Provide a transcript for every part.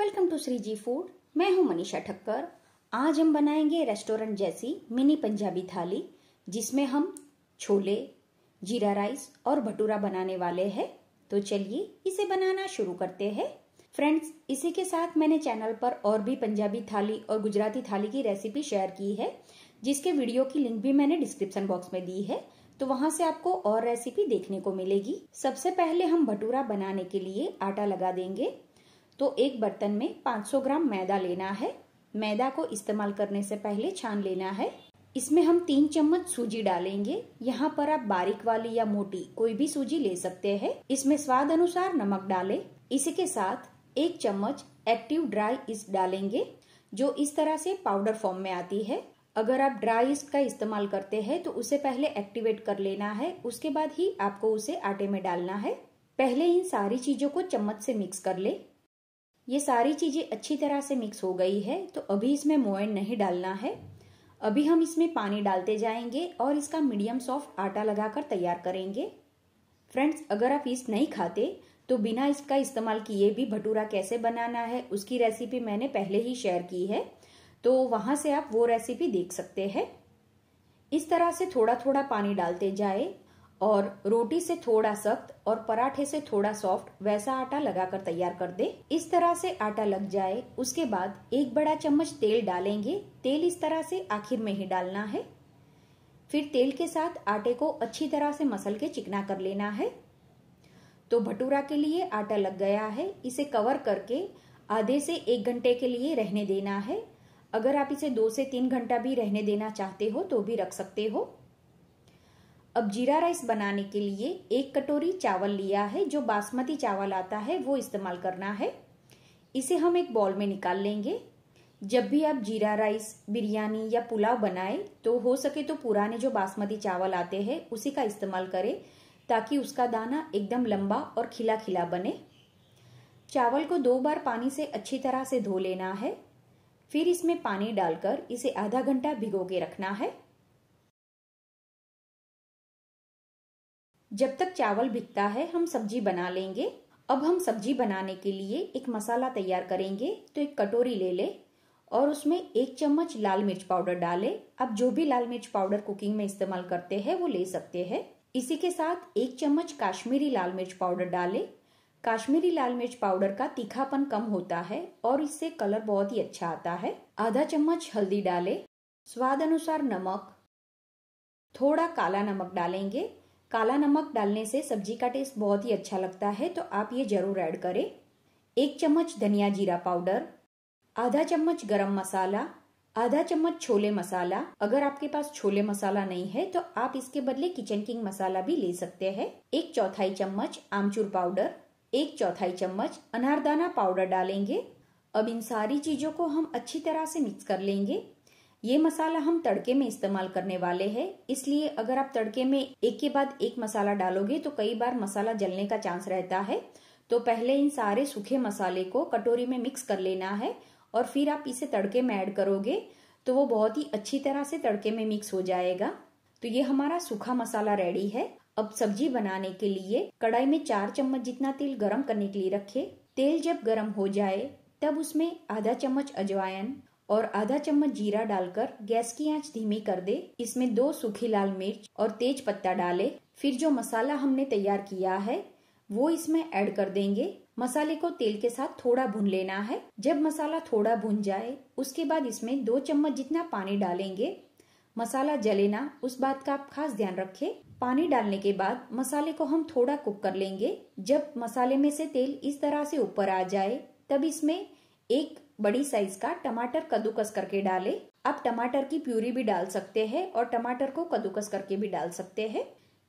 welcome to Shri ji food मैं हूं मनीषा ठक्कर आज हम बनाएंगे रेस्टोरेंट जैसी मिनी पंजाबी थाली जिसमें हम छोले जीरा राइस और भटूरा बनाने वाले हैं तो चलिए इसे बनाना शुरू करते हैं फ्रेंड्स इसी के साथ मैंने चैनल पर और भी पंजाबी थाली और गुजराती थाली की रेसिपी शेयर की है जिसके वीडियो की लिंक भी मैंने डिस्क्रिप्शन बॉक्स में दी है तो वहां से आपको और रेसिपी देखने को मिलेगी सबसे पहले हम भटूरा बनाने के लिए आटा लगा देंगे तो एक बर्तन में 500 ग्राम मैदा लेना है मैदा को इस्तेमाल करने से पहले छान लेना है इसमें हम तीन चम्मच सूजी डालेंगे यहाँ पर आप बारीक वाली या मोटी कोई भी सूजी ले सकते हैं इसमें स्वाद अनुसार नमक डालें इसी के साथ एक चम्मच एक्टिव ड्राई ईस्ट डालेंगे जो इस तरह से पाउडर फॉर्म में आती है अगर आप ड्राई ईस्ट का इस्तेमाल करते हैं तो उसे पहले एक्टिवेट कर लेना है उसके बाद ही आपको उसे आटे में डालना है पहले इन सारी चीजों को चम्मच से मिक्स कर ले ये सारी चीज़ें अच्छी तरह से मिक्स हो गई है तो अभी इसमें मोयन नहीं डालना है अभी हम इसमें पानी डालते जाएंगे और इसका मीडियम सॉफ्ट आटा लगाकर तैयार करेंगे फ्रेंड्स अगर आप ईस्ट नहीं खाते तो बिना इसका इस्तेमाल किए भी भटूरा कैसे बनाना है उसकी रेसिपी मैंने पहले ही शेयर की है तो वहाँ से आप वो रेसिपी देख सकते हैं इस तरह से थोड़ा थोड़ा पानी डालते जाए और रोटी से थोड़ा सख्त और पराठे से थोड़ा सॉफ्ट वैसा आटा लगाकर तैयार कर दे इस तरह से आटा लग जाए उसके बाद एक बड़ा चम्मच तेल डालेंगे तेल इस तरह से आखिर में ही डालना है फिर तेल के साथ आटे को अच्छी तरह से मसल के चिकना कर लेना है तो भटूरा के लिए आटा लग गया है इसे कवर करके आधे से एक घंटे के लिए रहने देना है अगर आप इसे दो से तीन घंटा भी रहने देना चाहते हो तो भी रख सकते हो अब जीरा राइस बनाने के लिए एक कटोरी चावल लिया है जो बासमती चावल आता है वो इस्तेमाल करना है इसे हम एक बॉल में निकाल लेंगे जब भी आप जीरा राइस बिरयानी या पुलाव बनाएं तो हो सके तो पुराने जो बासमती चावल आते हैं उसी का इस्तेमाल करें ताकि उसका दाना एकदम लंबा और खिला खिला बने चावल को दो बार पानी से अच्छी तरह से धो लेना है फिर इसमें पानी डालकर इसे आधा घंटा भिगो के रखना है जब तक चावल भिगता है हम सब्जी बना लेंगे अब हम सब्जी बनाने के लिए एक मसाला तैयार करेंगे तो एक कटोरी ले ले और उसमें एक चम्मच लाल मिर्च पाउडर डालें आप जो भी लाल मिर्च पाउडर कुकिंग में इस्तेमाल करते हैं वो ले सकते हैं इसी के साथ एक चम्मच काश्मीरी लाल मिर्च पाउडर डालें काश्मीरी लाल मिर्च पाउडर का तीखापन कम होता है और इससे कलर बहुत ही अच्छा आता है आधा चम्मच हल्दी डालें स्वाद अनुसार नमक थोड़ा काला नमक डालेंगे काला नमक डालने से सब्जी का टेस्ट बहुत ही अच्छा लगता है तो आप ये जरूर ऐड करें एक चम्मच धनिया जीरा पाउडर आधा चम्मच गरम मसाला आधा चम्मच छोले मसाला अगर आपके पास छोले मसाला नहीं है तो आप इसके बदले किचन किंग मसाला भी ले सकते हैं एक चौथाई चम्मच आमचूर पाउडर एक चौथाई चम्मच अनारदाना पाउडर डालेंगे अब इन सारी चीजों को हम अच्छी तरह से मिक्स कर लेंगे ये मसाला हम तड़के में इस्तेमाल करने वाले हैं इसलिए अगर आप तड़के में एक के बाद एक मसाला डालोगे तो कई बार मसाला जलने का चांस रहता है तो पहले इन सारे सूखे मसाले को कटोरी में मिक्स कर लेना है और फिर आप इसे तड़के में ऐड करोगे तो वो बहुत ही अच्छी तरह से तड़के में मिक्स हो जाएगा तो ये हमारा सूखा मसाला रेडी है अब सब्जी बनाने के लिए कढ़ाई में चार चम्मच जितना तेल गरम करने के लिए रखे तेल जब गरम हो जाए तब उसमें आधा चम्मच अजवाइन और आधा चम्मच जीरा डालकर गैस की आंच धीमी कर दे इसमें दो सूखी लाल मिर्च और तेज पत्ता डाले फिर जो मसाला हमने तैयार किया है वो इसमें ऐड कर देंगे मसाले को तेल के साथ थोड़ा भून लेना है जब मसाला थोड़ा भून जाए उसके बाद इसमें दो चम्मच जितना पानी डालेंगे मसाला जले ना उस बात का आप खास ध्यान रखें पानी डालने के बाद मसाले को हम थोड़ा कुक कर लेंगे जब मसाले में से तेल इस तरह से ऊपर आ जाए तब इसमें एक बड़ी साइज का टमाटर कद्दूकस करके डालें आप टमाटर की प्यूरी भी डाल सकते हैं और टमाटर को कद्दूकस करके भी डाल सकते हैं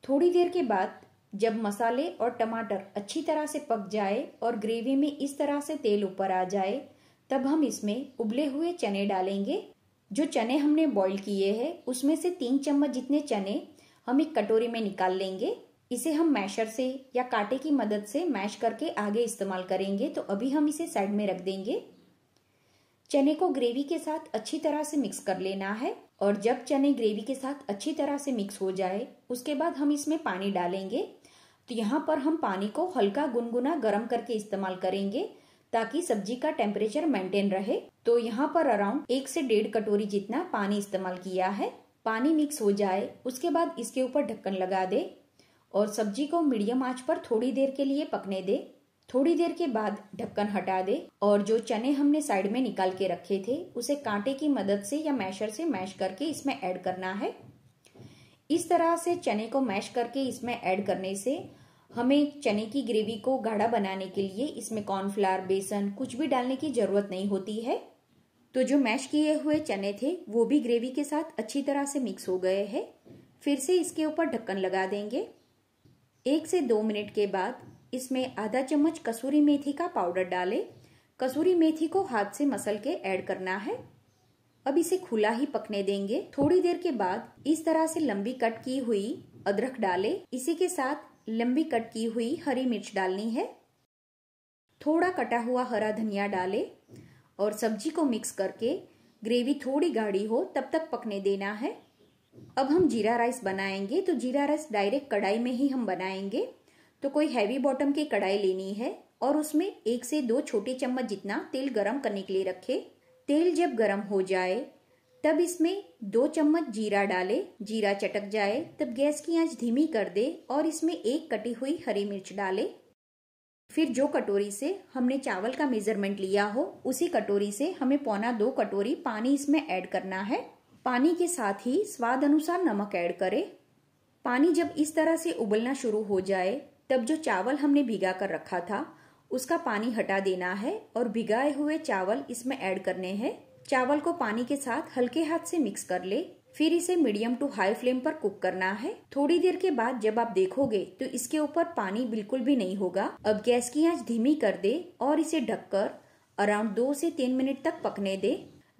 थोड़ी देर के बाद जब मसाले और टमाटर अच्छी तरह से पक जाए और ग्रेवी में इस तरह से तेल ऊपर आ जाए तब हम इसमें उबले हुए चने डालेंगे जो चने हमने बॉईल किए हैं उसमें से तीन चम्मच जितने चने हम एक कटोरी में निकाल लेंगे इसे हम मैशर से या कांटे की मदद से मैश करके आगे इस्तेमाल करेंगे तो अभी हम इसे साइड में रख देंगे चने को ग्रेवी के साथ अच्छी तरह से मिक्स कर लेना है और जब चने ग्रेवी के साथ अच्छी तरह से मिक्स हो जाए उसके बाद हम इसमें पानी डालेंगे तो यहाँ पर हम पानी को हल्का गुनगुना गर्म करके इस्तेमाल करेंगे ताकि सब्जी का टेम्परेचर मेंटेन रहे तो यहाँ पर अराउंड एक से डेढ़ कटोरी जितना पानी इस्तेमाल किया है पानी मिक्स हो जाए उसके बाद इसके ऊपर ढक्कन लगा दे और सब्जी को मीडियम आंच पर थोड़ी देर के लिए पकने दे थोड़ी देर के बाद ढक्कन हटा दे और जो चने हमने साइड में निकाल के रखे थे उसे कांटे की मदद से या मैशर से मैश करके इसमें ऐड करना है इस तरह से चने को मैश करके इसमें ऐड करने से हमें चने की ग्रेवी को गाढ़ा बनाने के लिए इसमें कॉर्नफ्लावर बेसन कुछ भी डालने की जरूरत नहीं होती है तो जो मैश किए हुए चने थे वो भी ग्रेवी के साथ अच्छी तरह से मिक्स हो गए हैं फिर से इसके ऊपर ढक्कन लगा देंगे एक से दो मिनट के बाद इसमें आधा चम्मच कसूरी मेथी का पाउडर डालें कसूरी मेथी को हाथ से मसल के ऐड करना है अब इसे खुला ही पकने देंगे थोड़ी देर के बाद इस तरह से लंबी कट की हुई अदरक डालें इसी के साथ लंबी कट की हुई हरी मिर्च डालनी है थोड़ा कटा हुआ हरा धनिया डालें और सब्जी को मिक्स करके ग्रेवी थोड़ी गाढ़ी हो तब तक पकने देना है अब हम जीरा राइस बनाएंगे तो जीरा राइस डायरेक्ट कढ़ाई में ही हम बनाएंगे तो कोई हैवी बॉटम की कढ़ाई लेनी है और उसमें एक से दो छोटे चम्मच जितना तेल गरम करने के लिए रखे तेल जब गरम हो जाए तब इसमें दो चम्मच जीरा डाले जीरा चटक जाए तब गैस की आंच धीमी कर दे और इसमें एक कटी हुई हरी मिर्च डाले फिर जो कटोरी से हमने चावल का मेजरमेंट लिया हो उसी कटोरी से हमें पौना दो कटोरी पानी इसमें ऐड करना है पानी के साथ ही स्वाद अनुसार नमक ऐड करें पानी जब इस तरह से उबलना शुरू हो जाए तब जो चावल हमने भिगा कर रखा था उसका पानी हटा देना है और भिगाए हुए चावल इसमें ऐड करने हैं चावल को पानी के साथ हल्के हाथ से मिक्स कर ले फिर इसे मीडियम टू हाई फ्लेम पर कुक करना है थोड़ी देर के बाद जब आप देखोगे तो इसके ऊपर पानी बिल्कुल भी नहीं होगा अब गैस की आंच धीमी कर दे और इसे ढककर अराउंड दो से तीन मिनट तक पकने दे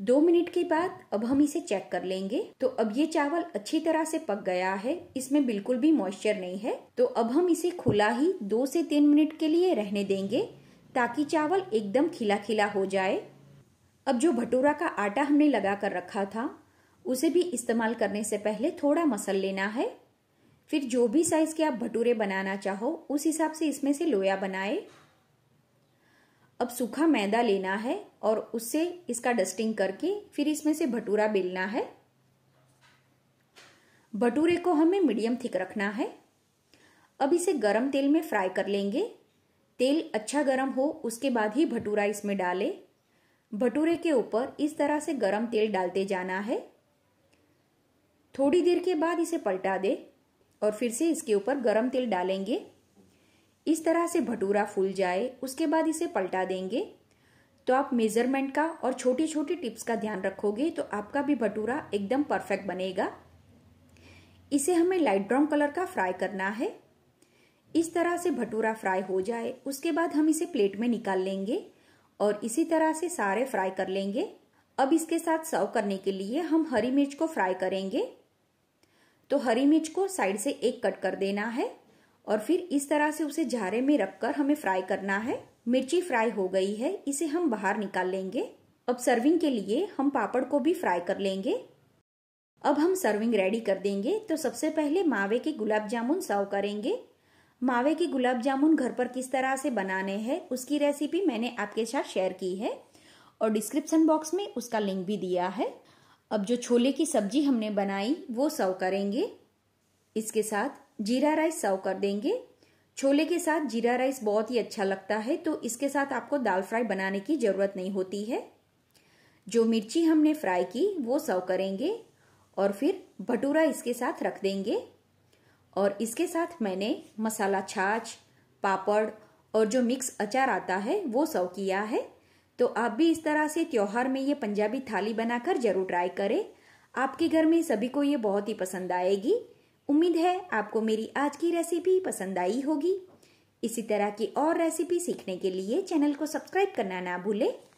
दो मिनट के बाद अब हम इसे चेक कर लेंगे तो अब ये चावल अच्छी तरह से पक गया है इसमें बिल्कुल भी मॉइस्चर नहीं है तो अब हम इसे खुला ही दो से तीन मिनट के लिए रहने देंगे ताकि चावल एकदम खिला खिला हो जाए अब जो भटूरा का आटा हमने लगा कर रखा था उसे भी इस्तेमाल करने से पहले थोड़ा मसल लेना है फिर जो भी साइज़ के आप भटूरे बनाना चाहो उस हिसाब से इसमें से लोया बनाए अब सूखा मैदा लेना है और उससे इसका डस्टिंग करके फिर इसमें से भटूरा बेलना है भटूरे को हमें मीडियम थिक रखना है अब इसे गरम तेल में फ्राई कर लेंगे तेल अच्छा गरम हो उसके बाद ही भटूरा इसमें डालें भटूरे के ऊपर इस तरह से गरम तेल डालते जाना है थोड़ी देर के बाद इसे पलटा दे और फिर से इसके ऊपर गरम तेल डालेंगे इस तरह से भटूरा फूल जाए उसके बाद इसे पलटा देंगे तो आप मेज़रमेंट का और छोटी छोटी टिप्स का ध्यान रखोगे तो आपका भी भटूरा एकदम परफेक्ट बनेगा इसे हमें लाइट ब्राउन कलर का फ्राई करना है इस तरह से भटूरा फ्राई हो जाए उसके बाद हम इसे प्लेट में निकाल लेंगे और इसी तरह से सारे फ्राई कर लेंगे अब इसके साथ सर्व करने के लिए हम हरी मिर्च को फ्राई करेंगे तो हरी मिर्च को साइड से एक कट कर देना है और फिर इस तरह से उसे झारे में रखकर हमें फ्राई करना है मिर्ची फ्राई हो गई है इसे हम बाहर निकाल लेंगे अब सर्विंग के लिए हम पापड़ को भी फ्राई कर लेंगे अब हम सर्विंग रेडी कर देंगे तो सबसे पहले मावे के गुलाब जामुन सर्व करेंगे मावे के गुलाब जामुन घर पर किस तरह से बनाने हैं उसकी रेसिपी मैंने आपके साथ शेयर की है और डिस्क्रिप्शन बॉक्स में उसका लिंक भी दिया है अब जो छोले की सब्जी हमने बनाई वो सर्व करेंगे इसके साथ जीरा राइस सर्व कर देंगे छोले के साथ जीरा राइस बहुत ही अच्छा लगता है तो इसके साथ आपको दाल फ्राई बनाने की ज़रूरत नहीं होती है जो मिर्ची हमने फ्राई की वो सर्व करेंगे और फिर भटूरा इसके साथ रख देंगे और इसके साथ मैंने मसाला छाछ पापड़ और जो मिक्स अचार आता है वो सर्व किया है तो आप भी इस तरह से त्यौहार में ये पंजाबी थाली बनाकर जरूर ट्राई करें आपके घर में सभी को ये बहुत ही पसंद आएगी उम्मीद है आपको मेरी आज की रेसिपी पसंद आई होगी इसी तरह की और रेसिपी सीखने के लिए चैनल को सब्सक्राइब करना ना भूलें